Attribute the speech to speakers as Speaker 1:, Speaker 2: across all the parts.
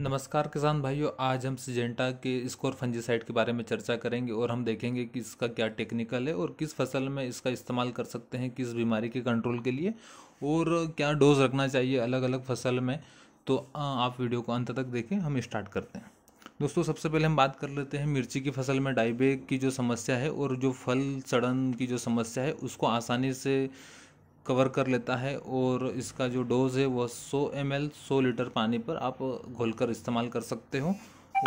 Speaker 1: नमस्कार किसान भाइयों आज हम सिजेंटा के स्कोर फंजीसाइड के बारे में चर्चा करेंगे और हम देखेंगे कि इसका क्या टेक्निकल है और किस फसल में इसका इस्तेमाल कर सकते हैं किस बीमारी के कंट्रोल के लिए और क्या डोज रखना चाहिए अलग अलग फसल में तो आप वीडियो को अंत तक देखें हम स्टार्ट करते हैं दोस्तों सबसे पहले हम बात कर लेते हैं मिर्ची की फसल में डाइबे की जो समस्या है और जो फल सड़न की जो समस्या है उसको आसानी से कवर कर लेता है और इसका जो डोज़ है वह 100 एम 100 लीटर पानी पर आप घोलकर इस्तेमाल कर सकते हो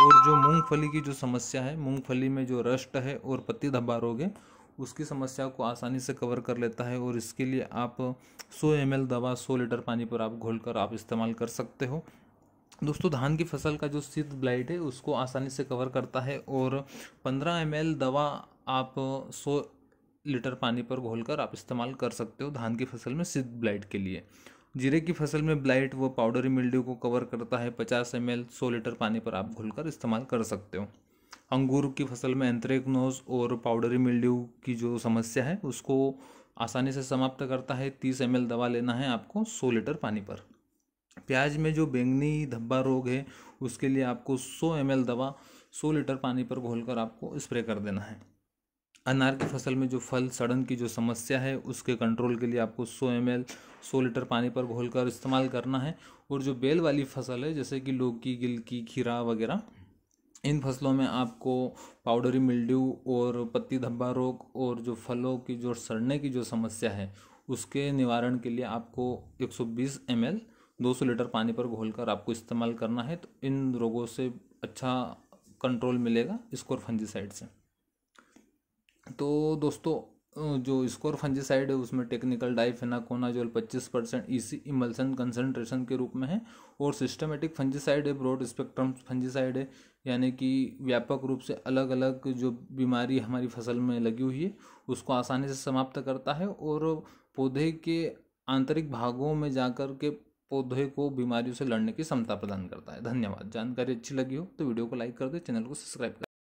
Speaker 1: और जो मूंगफली की जो समस्या है मूंगफली में जो रस्ट है और पत्ती धब्बा रोग है उसकी समस्या को आसानी से कवर कर लेता है और इसके लिए आप 100 एम दवा 100 लीटर पानी पर आप घोल आप इस्तेमाल कर सकते हो दोस्तों धान की फसल का जो शीत ब्लाइट है उसको आसानी से कवर करता है और पंद्रह एम दवा आप सौ लीटर पानी पर घोलकर आप इस्तेमाल कर सकते हो धान की फसल में सिद्ध ब्लाइट के लिए जीरे की फसल में ब्लाइट व पाउडरी मिल्ड्यू को कवर करता है पचास एम एल सौ लीटर पानी पर आप घोलकर इस्तेमाल कर सकते हो अंगूर की फसल में एंथ्रेक्नोज और पाउडरी मिल्ड्यू की जो समस्या है उसको आसानी से समाप्त करता है तीस एम दवा लेना है आपको सौ लीटर पानी पर प्याज में जो बैंगनी धब्बा रोग है उसके लिए आपको सौ एम दवा सौ लीटर पानी पर घोलकर आपको स्प्रे कर देना है अनार की फसल में जो फल सड़न की जो समस्या है उसके कंट्रोल के लिए आपको 100 एम एल सौ लीटर पानी पर घोल कर इस्तेमाल करना है और जो बेल वाली फसल है जैसे कि लौकी गिलकी खीरा वगैरह इन फसलों में आपको पाउडरी मिल्ड्यू और पत्ती धब्बा रोग और जो फलों की जो सड़ने की जो समस्या है उसके निवारण के लिए आपको 120 सौ बीस लीटर पानी पर घोल कर आपको इस्तेमाल करना है तो इन रोगों से अच्छा कंट्रोल मिलेगा स्कोर फंजीसाइड से तो दोस्तों जो स्कोर फंजीसाइड है उसमें टेक्निकल डाइफेनाकोनाजोल पच्चीस परसेंट ईसी इमल्सन कंसनट्रेशन के रूप में है और सिस्टमेटिक फंजिसाइड है ब्रॉड स्पेक्ट्रम फंजिसाइड है यानी कि व्यापक रूप से अलग अलग जो बीमारी हमारी फसल में लगी हुई है उसको आसानी से समाप्त करता है और पौधे के आंतरिक भागों में जाकर के पौधे को बीमारियों से लड़ने की क्षमता प्रदान करता है धन्यवाद जानकारी अच्छी लगी हो तो वीडियो को लाइक कर दे चैनल को सब्सक्राइब कर